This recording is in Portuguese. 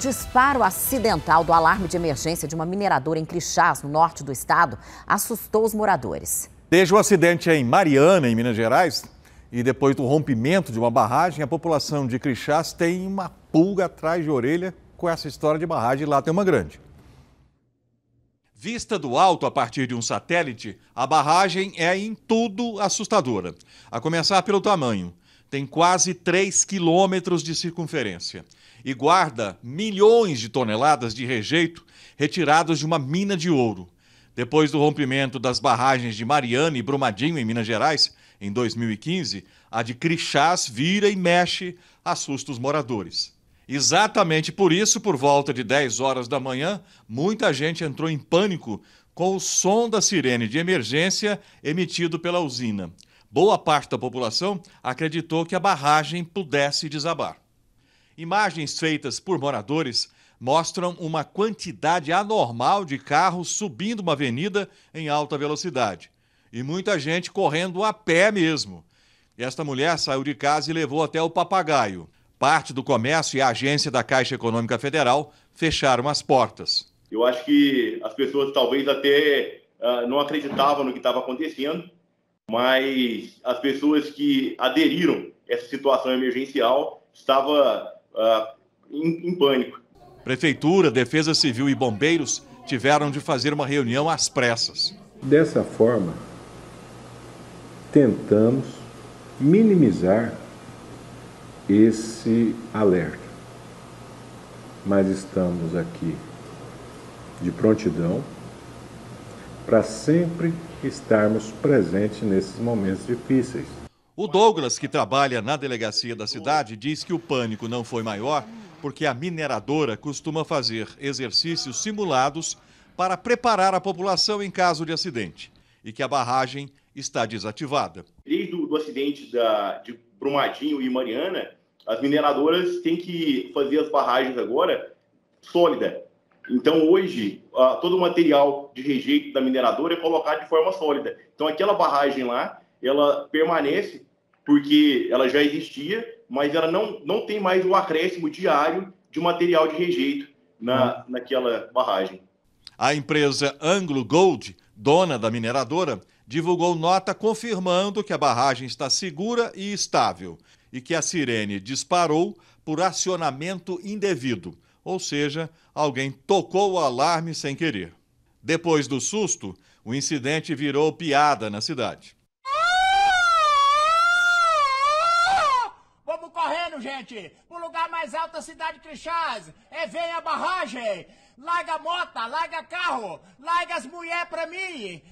disparo acidental do alarme de emergência de uma mineradora em Crixás, no norte do estado, assustou os moradores. Desde o acidente em Mariana, em Minas Gerais, e depois do rompimento de uma barragem, a população de Crixás tem uma pulga atrás de orelha com essa história de barragem lá tem uma grande. Vista do alto a partir de um satélite, a barragem é em tudo assustadora. A começar pelo tamanho. Tem quase 3 quilômetros de circunferência e guarda milhões de toneladas de rejeito retirados de uma mina de ouro. Depois do rompimento das barragens de Mariana e Brumadinho, em Minas Gerais, em 2015, a de Crixás vira e mexe, assusta os moradores. Exatamente por isso, por volta de 10 horas da manhã, muita gente entrou em pânico com o som da sirene de emergência emitido pela usina. Boa parte da população acreditou que a barragem pudesse desabar. Imagens feitas por moradores mostram uma quantidade anormal de carros subindo uma avenida em alta velocidade. E muita gente correndo a pé mesmo. Esta mulher saiu de casa e levou até o papagaio. Parte do comércio e a agência da Caixa Econômica Federal fecharam as portas. Eu acho que as pessoas talvez até uh, não acreditavam no que estava acontecendo, mas as pessoas que aderiram a essa situação emergencial estava ah, em, em pânico. Prefeitura, Defesa Civil e bombeiros tiveram de fazer uma reunião às pressas. Dessa forma, tentamos minimizar esse alerta. Mas estamos aqui de prontidão para sempre estarmos presentes nesses momentos difíceis. O Douglas, que trabalha na delegacia da cidade, diz que o pânico não foi maior porque a mineradora costuma fazer exercícios simulados para preparar a população em caso de acidente e que a barragem está desativada. Desde o acidente da, de Brumadinho e Mariana, as mineradoras têm que fazer as barragens agora sólida. Então, hoje, todo o material de rejeito da mineradora é colocado de forma sólida. Então, aquela barragem lá, ela permanece porque ela já existia, mas ela não, não tem mais o acréscimo diário de material de rejeito na, hum. naquela barragem. A empresa Anglo Gold, dona da mineradora, divulgou nota confirmando que a barragem está segura e estável e que a sirene disparou por acionamento indevido, ou seja, alguém tocou o alarme sem querer. Depois do susto, o incidente virou piada na cidade. gente! O lugar mais alto da cidade de Crixás é venha a barragem! Larga a mota, larga carro, larga as mulher pra mim!